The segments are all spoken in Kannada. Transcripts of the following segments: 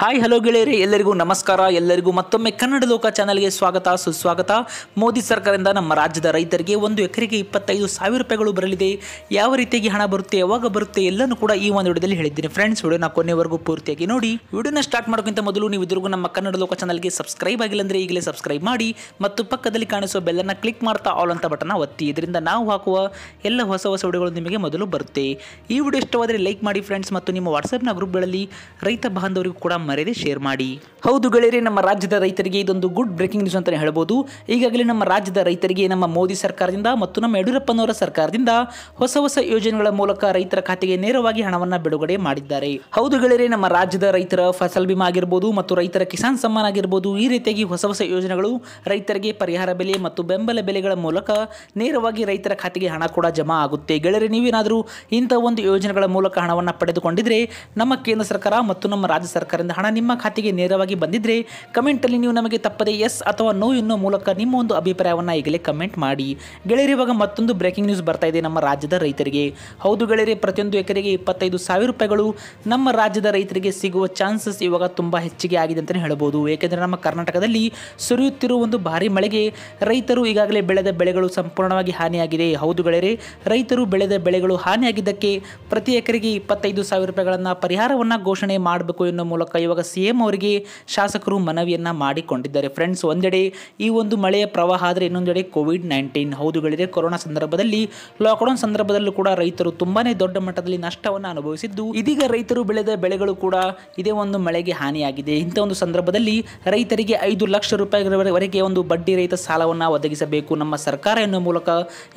ಹಾಯ್ ಹಲೋ ಗೆಳೆಯರೇ ಎಲ್ಲರಿಗೂ ನಮಸ್ಕಾರ ಎಲ್ಲರಿಗೂ ಮತ್ತೊಮ್ಮೆ ಕನ್ನಡ ಲೋಕ ಚಾನಲ್ಗೆ ಸ್ವಾಗತ ಸುಸ್ವಾಗತ ಮೋದಿ ಸರ್ಕಾರದಿಂದ ನಮ್ಮ ರಾಜ್ಯದ ರೈತರಿಗೆ ಒಂದು ಎಕರೆಗೆ ಇಪ್ಪತ್ತೈದು ಸಾವಿರ ರೂಪಾಯಿಗಳು ಬರಲಿದೆ ಯಾವ ರೀತಿಯಾಗಿ ಹಣ ಬರುತ್ತೆ ಯಾವಾಗ ಬರುತ್ತೆ ಎಲ್ಲನೂ ಕೂಡ ಈ ಒಂದು ವಿಡಿಯೋದಲ್ಲಿ ಹೇಳಿದ್ದೀನಿ ಫ್ರೆಂಡ್ಸ್ ವಿಡಿಯೋನ ಕೊನೆವರೆಗೂ ಪೂರ್ತಿಯಾಗಿ ನೋಡಿ ವಿಡಿಯೋನ ಸ್ಟಾರ್ಟ್ ಮಾಡೋಕ್ಕಿಂತ ಮೊದಲು ನೀವು ಇದ್ರಿಗೂ ನಮ್ಮ ಕನ್ನಡ ಲೋಕ ಚಾನಲ್ಗೆ ಸಬ್ಸ್ಕ್ರೈಬ್ ಆಗಿಲ್ಲ ಅಂದರೆ ಈಗಲೇ ಸಬ್ಸ್ಕ್ರೈಬ್ ಮಾಡಿ ಮತ್ತು ಪಕ್ಕದಲ್ಲಿ ಕಾಣಿಸುವ ಬೆಲ್ಲನ್ನು ಕ್ಲಿಕ್ ಮಾಡ್ತಾ ಆಲ್ ಅಂತ ಬಟನ್ ಒತ್ತಿ ಇದರಿಂದ ನಾವು ಹಾಕುವ ಎಲ್ಲ ಹೊಸ ಹೊಸ ವಿಡಿಯೋಗಳು ನಿಮಗೆ ಮೊದಲು ಬರುತ್ತೆ ಈ ವಿಡಿಯೋ ಇಷ್ಟವಾದರೆ ಲೈಕ್ ಮಾಡಿ ಫ್ರೆಂಡ್ಸ್ ಮತ್ತು ನಿಮ್ಮ ವಾಟ್ಸಪ್ನ ಗ್ರೂಪ್ಗಳಲ್ಲಿ ರೈತ ಬಾಂಧವರಿಗೂ ಕೂಡ ಮರೆಯದೆ ಶೇರ್ ಮಾಡಿ ಹೌದು ಗೆಳೆಯರೆ ನಮ್ಮ ರಾಜ್ಯದ ರೈತರಿಗೆ ಇದೊಂದು ಗುಡ್ ಬ್ರೇಕಿಂಗ್ ನ್ಯೂಸ್ ಅಂತಲೇ ಹೇಳ್ಬೋದು ಈಗಾಗಲೇ ನಮ್ಮ ರಾಜ್ಯದ ರೈತರಿಗೆ ನಮ್ಮ ಮೋದಿ ಸರ್ಕಾರದಿಂದ ಮತ್ತು ನಮ್ಮ ಯಡಿಯೂರಪ್ಪನವರ ಸರ್ಕಾರದಿಂದ ಹೊಸ ಹೊಸ ಯೋಜನೆಗಳ ಮೂಲಕ ರೈತರ ಖಾತೆಗೆ ನೇರವಾಗಿ ಹಣವನ್ನು ಬಿಡುಗಡೆ ಮಾಡಿದ್ದಾರೆ ಹೌದು ಗೆಳೆಯರೆ ನಮ್ಮ ರಾಜ್ಯದ ರೈತರ ಫಸಲ್ ಬಿಮಾ ಆಗಿರ್ಬೋದು ಮತ್ತು ರೈತರ ಕಿಸಾನ್ ಸಮ್ಮಾನ್ ಆಗಿರ್ಬೋದು ಈ ರೀತಿಯಾಗಿ ಹೊಸ ಹೊಸ ಯೋಜನೆಗಳು ರೈತರಿಗೆ ಪರಿಹಾರ ಬೆಲೆ ಮತ್ತು ಬೆಂಬಲ ಬೆಲೆಗಳ ಮೂಲಕ ನೇರವಾಗಿ ರೈತರ ಖಾತೆಗೆ ಹಣ ಕೂಡ ಜಮಾ ಆಗುತ್ತೆ ಗೆಳೆಯರೆ ನೀವೇನಾದರೂ ಇಂಥ ಒಂದು ಯೋಜನೆಗಳ ಮೂಲಕ ಹಣವನ್ನು ಪಡೆದುಕೊಂಡಿದ್ರೆ ನಮ್ಮ ಕೇಂದ್ರ ಸರ್ಕಾರ ಮತ್ತು ನಮ್ಮ ರಾಜ್ಯ ಸರ್ಕಾರದಿಂದ ಅದರಿಂದ ಹಣ ನಿಮ್ಮ ಖಾತೆಗೆ ನೇರವಾಗಿ ಬಂದಿದ್ದರೆ ಕಮೆಂಟಲ್ಲಿ ನೀವು ನಮಗೆ ತಪ್ಪದೆ ಎಸ್ ಅಥವಾ ನೋ ಎನ್ನುವ ಮೂಲಕ ನಿಮ್ಮ ಒಂದು ಅಭಿಪ್ರಾಯವನ್ನು ಈಗಲೇ ಕಮೆಂಟ್ ಮಾಡಿ ಇವಾಗ ಮತ್ತೊಂದು ಬ್ರೇಕಿಂಗ್ ನ್ಯೂಸ್ ಬರ್ತಾ ಇದೆ ನಮ್ಮ ರಾಜ್ಯದ ರೈತರಿಗೆ ಹೌದು ಗೆಳೆಯರೆ ಪ್ರತಿಯೊಂದು ಎಕರೆಗೆ ಇಪ್ಪತ್ತೈದು ಸಾವಿರ ರೂಪಾಯಿಗಳು ನಮ್ಮ ರಾಜ್ಯದ ರೈತರಿಗೆ ಸಿಗುವ ಚಾನ್ಸಸ್ ಇವಾಗ ತುಂಬ ಹೆಚ್ಚಿಗೆ ಆಗಿದೆ ಅಂತಲೇ ಹೇಳಬಹುದು ಏಕೆಂದರೆ ನಮ್ಮ ಕರ್ನಾಟಕದಲ್ಲಿ ಸುರಿಯುತ್ತಿರುವ ಒಂದು ಭಾರಿ ಮಳೆಗೆ ರೈತರು ಈಗಾಗಲೇ ಬೆಳೆದ ಬೆಳೆಗಳು ಸಂಪೂರ್ಣವಾಗಿ ಹಾನಿಯಾಗಿದೆ ಹೌದು ಗೆಳೆಯರೆ ರೈತರು ಬೆಳೆದ ಬೆಳೆಗಳು ಹಾನಿಯಾಗಿದ್ದಕ್ಕೆ ಪ್ರತಿ ಎಕರೆಗೆ ಇಪ್ಪತ್ತೈದು ಸಾವಿರ ರೂಪಾಯಿಗಳನ್ನು ಪರಿಹಾರವನ್ನು ಘೋಷಣೆ ಮಾಡಬೇಕು ಎನ್ನುವ ಮೂಲಕ ಇವಾಗ ಸಿ ಎಂ ಅವರಿಗೆ ಶಾಸಕರು ಮನವಿಯನ್ನು ಮಾಡಿಕೊಂಡಿದ್ದಾರೆ ಫ್ರೆಂಡ್ಸ್ ಒಂದೆಡೆ ಈ ಒಂದು ಮಳೆಯ ಪ್ರವಾಹ ಆದರೆ ಇನ್ನೊಂದೆಡೆ ಕೋವಿಡ್ ನೈನ್ಟೀನ್ ಹೌದುಗಳಿದೆ ಕೊರೋನಾ ಸಂದರ್ಭದಲ್ಲಿ ಲಾಕ್ಡೌನ್ ಸಂದರ್ಭದಲ್ಲೂ ಕೂಡ ರೈತರು ತುಂಬಾ ದೊಡ್ಡ ಮಟ್ಟದಲ್ಲಿ ನಷ್ಟವನ್ನು ಅನುಭವಿಸಿದ್ದು ಇದೀಗ ರೈತರು ಬೆಳೆದ ಬೆಳೆಗಳು ಕೂಡ ಇದೇ ಒಂದು ಮಳೆಗೆ ಹಾನಿಯಾಗಿದೆ ಇಂಥ ಒಂದು ಸಂದರ್ಭದಲ್ಲಿ ರೈತರಿಗೆ ಐದು ಲಕ್ಷ ರೂಪಾಯಿವರೆಗೆ ಒಂದು ಬಡ್ಡಿ ರಹಿತ ಸಾಲವನ್ನು ಒದಗಿಸಬೇಕು ನಮ್ಮ ಸರ್ಕಾರ ಎನ್ನುವ ಮೂಲಕ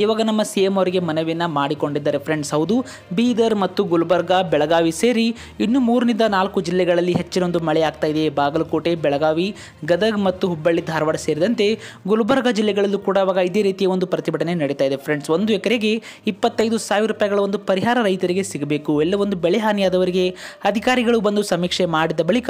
ಇವಾಗ ನಮ್ಮ ಸಿ ಎಂ ಅವರಿಗೆ ಮನವಿಯನ್ನು ಮಾಡಿಕೊಂಡಿದ್ದಾರೆ ಫ್ರೆಂಡ್ಸ್ ಹೌದು ಬೀದರ್ ಮತ್ತು ಗುಲ್ಬರ್ಗಾ ಬೆಳಗಾವಿ ಸೇರಿ ಇನ್ನು ಮೂರರಿಂದ ನಾಲ್ಕು ಜಿಲ್ಲೆಗಳಲ್ಲಿ ಹೆಚ್ಚು ಒಂದು ಮಳೆ ಆಗ್ತಾ ಇದೆ ಬಾಗಲಕೋಟೆ ಬೆಳಗಾವಿ ಗದಗ್ ಮತ್ತು ಹುಬ್ಬಳ್ಳಿ ಧಾರವಾಡ ಸೇರಿದಂತೆ ಗುಲ್ಬರ್ಗ ಜಿಲ್ಲೆಗಳಲ್ಲೂ ಕೂಡ ಅವಾಗ ಇದೇ ರೀತಿಯ ಒಂದು ಪ್ರತಿಭಟನೆ ನಡೀತಾ ಇದೆ ಫ್ರೆಂಡ್ಸ್ ಒಂದು ಎಕರೆಗೆ ಇಪ್ಪತ್ತೈದು ಸಾವಿರ ರೂಪಾಯಿಗಳ ಒಂದು ಪರಿಹಾರ ರೈತರಿಗೆ ಸಿಗಬೇಕು ಎಲ್ಲ ಒಂದು ಬೆಳೆ ಹಾನಿಯಾದವರಿಗೆ ಅಧಿಕಾರಿಗಳು ಬಂದು ಸಮೀಕ್ಷೆ ಮಾಡಿದ ಬಳಿಕ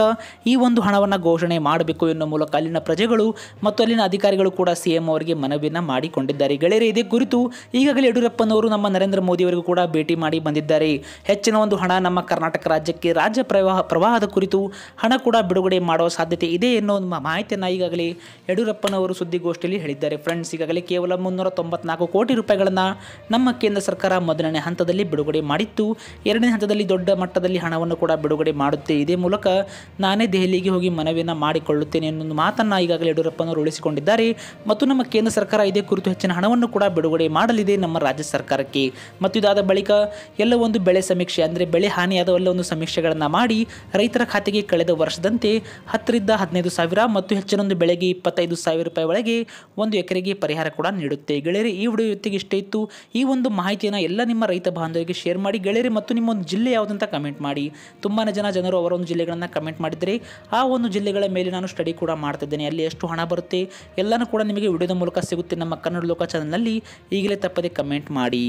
ಈ ಒಂದು ಹಣವನ್ನು ಘೋಷಣೆ ಮಾಡಬೇಕು ಎನ್ನುವ ಮೂಲಕ ಅಲ್ಲಿನ ಪ್ರಜೆಗಳು ಮತ್ತು ಅಲ್ಲಿನ ಅಧಿಕಾರಿಗಳು ಕೂಡ ಸಿಎಂ ಅವರಿಗೆ ಮನವಿಯನ್ನು ಮಾಡಿಕೊಂಡಿದ್ದಾರೆ ಗೆಳೆಯರೇ ಇದೇ ಕುರಿತು ಈಗಾಗಲೇ ಯಡಿಯೂರಪ್ಪನವರು ನಮ್ಮ ನರೇಂದ್ರ ಮೋದಿಯವರಿಗೂ ಕೂಡ ಭೇಟಿ ಮಾಡಿ ಬಂದಿದ್ದಾರೆ ಹೆಚ್ಚಿನ ಒಂದು ಹಣ ನಮ್ಮ ಕರ್ನಾಟಕ ರಾಜ್ಯಕ್ಕೆ ರಾಜ್ಯ ಪ್ರವಾಹ ಪ್ರವಾಹದ ಕುರಿತು ಹಣ ಕೂಡ ಬಿಡುಗಡೆ ಮಾಡುವ ಸಾಧ್ಯತೆ ಇದೆ ಎನ್ನುವ ಮಾಹಿತಿಯನ್ನು ಈಗಾಗಲೇ ಯಡಿಯೂರಪ್ಪನವರು ಸುದ್ದಿಗೋಷ್ಠಿಯಲ್ಲಿ ಹೇಳಿದ್ದಾರೆ ಫ್ರೆಂಡ್ಸ್ ಈಗಾಗಲೇ ಕೇವಲ ಮುನ್ನೂರ ತೊಂಬತ್ನಾಲ್ಕು ಕೋಟಿ ರೂಪಾಯಿಗಳನ್ನು ನಮ್ಮ ಕೇಂದ್ರ ಸರ್ಕಾರ ಮೊದಲನೇ ಹಂತದಲ್ಲಿ ಬಿಡುಗಡೆ ಮಾಡಿತ್ತು ಎರಡನೇ ಹಂತದಲ್ಲಿ ದೊಡ್ಡ ಮಟ್ಟದಲ್ಲಿ ಹಣವನ್ನು ಕೂಡ ಬಿಡುಗಡೆ ಮಾಡುತ್ತೆ ಇದೇ ಮೂಲಕ ನಾನೇ ದೆಹಲಿಗೆ ಹೋಗಿ ಮನವಿಯನ್ನು ಮಾಡಿಕೊಳ್ಳುತ್ತೇನೆ ಎನ್ನುವ ಮಾತನ್ನು ಈಗಾಗಲೇ ಯಡಿಯೂರಪ್ಪನವರು ಉಳಿಸಿಕೊಂಡಿದ್ದಾರೆ ಮತ್ತು ನಮ್ಮ ಕೇಂದ್ರ ಸರ್ಕಾರ ಇದೇ ಕುರಿತು ಹೆಚ್ಚಿನ ಹಣವನ್ನು ಕೂಡ ಬಿಡುಗಡೆ ಮಾಡಲಿದೆ ನಮ್ಮ ರಾಜ್ಯ ಸರ್ಕಾರಕ್ಕೆ ಮತ್ತು ಇದಾದ ಬಳಿಕ ಎಲ್ಲ ಒಂದು ಬೆಳೆ ಸಮೀಕ್ಷೆ ಅಂದರೆ ಬೆಳೆ ಹಾನಿಯಾದ ಒಂದು ಸಮೀಕ್ಷೆಗಳನ್ನು ಮಾಡಿ ರೈತರ ಖಾತೆಗೆ ಕಳೆದ ವರ್ಷದಂತೆ ಹತ್ತರಿಂದ ಹದಿನೈದು ಸಾವಿರ ಮತ್ತು ಹೆಚ್ಚಿನೊಂದು ಬೆಳೆಗೆ ಇಪ್ಪತ್ತೈದು ಸಾವಿರ ರೂಪಾಯಿ ಒಳಗೆ ಒಂದು ಎಕರೆಗೆ ಪರಿಹಾರ ಕೂಡ ನೀಡುತ್ತೆ ಗೆಳೆಯರಿ ಈ ವಿಡಿಯೋ ಇವತ್ತಿಗೆ ಇಷ್ಟ ಇತ್ತು ಈ ಒಂದು ಮಾಹಿತಿಯನ್ನು ಎಲ್ಲ ನಿಮ್ಮ ರೈತ ಬಾಂಧವರಿಗೆ ಶೇರ್ ಮಾಡಿ ಗೆಳೆಯರಿ ಮತ್ತು ನಿಮ್ಮ ಒಂದು ಜಿಲ್ಲೆ ಯಾವುದಂತ ಕಮೆಂಟ್ ಮಾಡಿ ತುಂಬಾ ಜನ ಜನರು ಅವರ ಒಂದು ಜಿಲ್ಲೆಗಳನ್ನು ಕಮೆಂಟ್ ಮಾಡಿದರೆ ಆ ಒಂದು ಜಿಲ್ಲೆಗಳ ಮೇಲೆ ನಾನು ಸ್ಟಡಿ ಕೂಡ ಮಾಡ್ತಿದ್ದೇನೆ ಅಲ್ಲಿ ಎಷ್ಟು ಹಣ ಬರುತ್ತೆ ಎಲ್ಲನೂ ಕೂಡ ನಿಮಗೆ ವಿಡಿಯೋದ ಮೂಲಕ ಸಿಗುತ್ತೆ ನಮ್ಮ ಕನ್ನಡ ಲೋಕ ಚಾನಲ್ನಲ್ಲಿ ಈಗಲೇ ತಪ್ಪದೆ ಕಮೆಂಟ್ ಮಾಡಿ